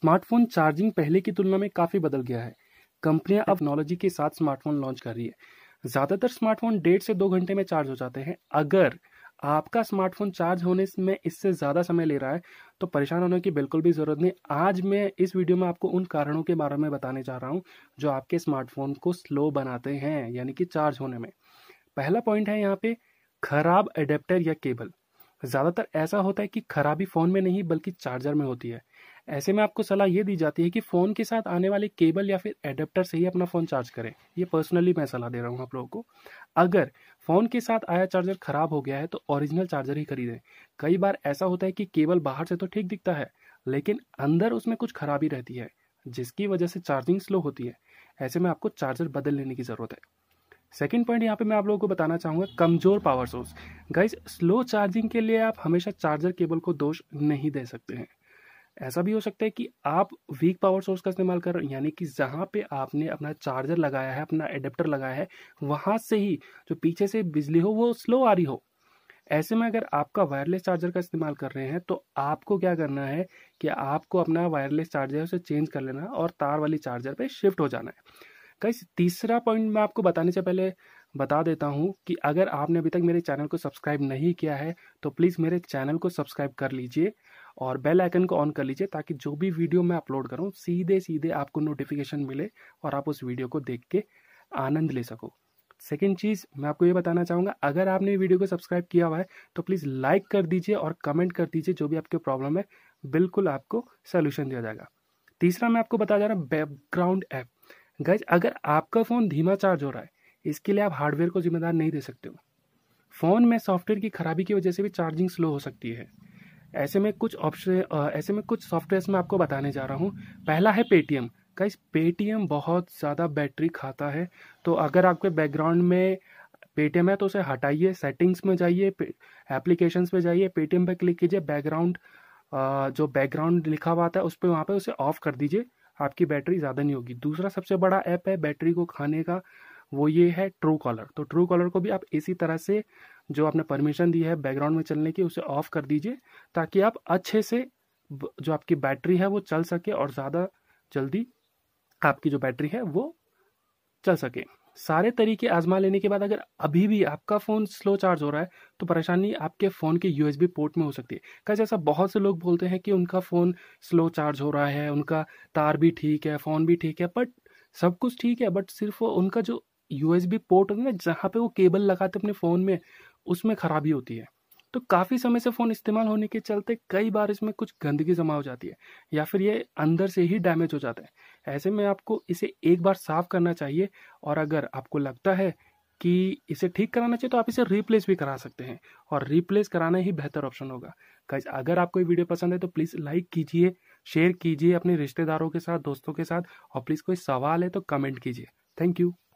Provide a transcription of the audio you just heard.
smartphone charging पहले की तुलना में काफ़ी बदल गया है कंपनियां अब टेक्नोलॉजी के साथ स्मार्टफोन लॉन्च कर रही है ज़्यादातर स्मार्टफोन डेढ़ से दो घंटे में चार्ज हो जाते हैं अगर आपका स्मार्टफोन चार्ज होने में इससे ज़्यादा समय ले रहा है तो परेशान होने की बिल्कुल भी ज़रूरत नहीं आज मैं इस वीडियो में आपको उन कारणों के बारे में बताने जा रहा हूँ जो आपके स्मार्टफोन को स्लो बनाते हैं यानी कि चार्ज होने में पहला पॉइंट है यहाँ पे खराब एडेप्टर या केबल ज़्यादातर ऐसा होता है कि खराबी फ़ोन में नहीं बल्कि चार्जर में होती है ऐसे में आपको सलाह ये दी जाती है कि फ़ोन के साथ आने वाले केबल या फिर एडेप्टर से ही अपना फ़ोन चार्ज करें ये पर्सनली मैं सलाह दे रहा हूँ आप लोगों को अगर फ़ोन के साथ आया चार्जर ख़राब हो गया है तो ओरिजिनल चार्जर ही खरीदें कई बार ऐसा होता है कि केबल बाहर से तो ठीक दिखता है लेकिन अंदर उसमें कुछ खराबी रहती है जिसकी वजह से चार्जिंग स्लो होती है ऐसे में आपको चार्जर बदल लेने की ज़रूरत है सेकेंड पॉइंट यहाँ पे मैं आप लोगों को बताना चाहूँगा कमज़ोर power source guys slow charging के लिए आप हमेशा चार्जर केबल को दोष नहीं दे सकते हैं ऐसा भी हो सकता है कि आप वीक पावर सोर्स का इस्तेमाल कर रहे यानी कि जहाँ पे आपने अपना चार्जर लगाया है अपना एडेप्टर लगाया है वहाँ से ही जो पीछे से बिजली हो वो स्लो आ रही हो ऐसे में अगर आपका वायरलेस चार्जर का इस्तेमाल कर रहे हैं तो आपको क्या करना है कि आपको अपना वायरलेस चार्जर उसे चेंज कर लेना और तार वाली चार्जर पे शिफ्ट हो जाना है कई तीसरा पॉइंट मैं आपको बताने से पहले बता देता हूँ कि अगर आपने अभी तक मेरे चैनल को सब्सक्राइब नहीं किया है तो प्लीज़ मेरे चैनल को सब्सक्राइब कर लीजिए और बेल आइकन को ऑन कर लीजिए ताकि जो भी वीडियो मैं अपलोड करूँ सीधे सीधे आपको नोटिफिकेशन मिले और आप उस वीडियो को देख के आनंद ले सको सेकेंड चीज़ मैं आपको ये बताना चाहूँगा अगर आपने वीडियो को सब्सक्राइब किया हुआ है तो प्लीज़ लाइक कर दीजिए और कमेंट कर दीजिए जो भी आपके प्रॉब्लम है बिल्कुल आपको सोल्यूशन दिया जाएगा तीसरा मैं आपको बता जा रहा हूँ बैकग्राउंड ऐप गज अगर आपका फ़ोन धीमा चार्ज हो रहा है इसके लिए आप हार्डवेयर को जिम्मेदार नहीं दे सकते हो फ़ोन में सॉफ्टवेयर की खराबी की वजह से भी चार्जिंग स्लो हो सकती है ऐसे में कुछ ऑप्शन ऐसे में कुछ सॉफ्टवेयर मैं आपको बताने जा रहा हूँ पहला है पेटीएम इस पेटीएम बहुत ज़्यादा बैटरी खाता है तो अगर आपके बैकग्राउंड में पेटीएम है तो उसे हटाइए सेटिंग्स में जाइए एप्लीकेशन पे जाइए पेटीएम पर क्लिक कीजिए बैकग्राउंड जो बैकग्राउंड लिखा हुआ था उस पर वहाँ पर उसे ऑफ कर दीजिए आपकी बैटरी ज़्यादा नहीं होगी दूसरा सबसे बड़ा ऐप है बैटरी को खाने का वो ये है ट्रू कॉलर तो ट्रू कॉलर को भी आप इसी तरह से जो आपने परमिशन दी है बैकग्राउंड में चलने की उसे ऑफ कर दीजिए ताकि आप अच्छे से जो आपकी बैटरी है वो चल सके और ज़्यादा जल्दी आपकी जो बैटरी है वो चल सके सारे तरीके आजमा लेने के बाद अगर अभी भी आपका फ़ोन स्लो चार्ज हो रहा है तो परेशानी आपके फ़ोन के यू पोर्ट में हो सकती है कैसे ऐसा बहुत से लोग बोलते हैं कि उनका फ़ोन स्लो चार्ज हो रहा है उनका तार भी ठीक है फ़ोन भी ठीक है बट सब कुछ ठीक है बट सिर्फ उनका जो यूएसबी पोर्ट होता है ना जहाँ पे वो केबल लगाते अपने फ़ोन में उसमें खराबी होती है तो काफ़ी समय से फ़ोन इस्तेमाल होने के चलते कई बार इसमें कुछ गंदगी जमा हो जाती है या फिर ये अंदर से ही डैमेज हो जाता है ऐसे में आपको इसे एक बार साफ़ करना चाहिए और अगर आपको लगता है कि इसे ठीक कराना चाहिए तो आप इसे रिप्लेस भी करा सकते हैं और रिप्लेस कराना ही बेहतर ऑप्शन होगा गाइज अगर आपको ये वीडियो पसंद है तो प्लीज़ लाइक कीजिए शेयर कीजिए अपने रिश्तेदारों के साथ दोस्तों के साथ और प्लीज़ कोई सवाल है तो कमेंट कीजिए थैंक यू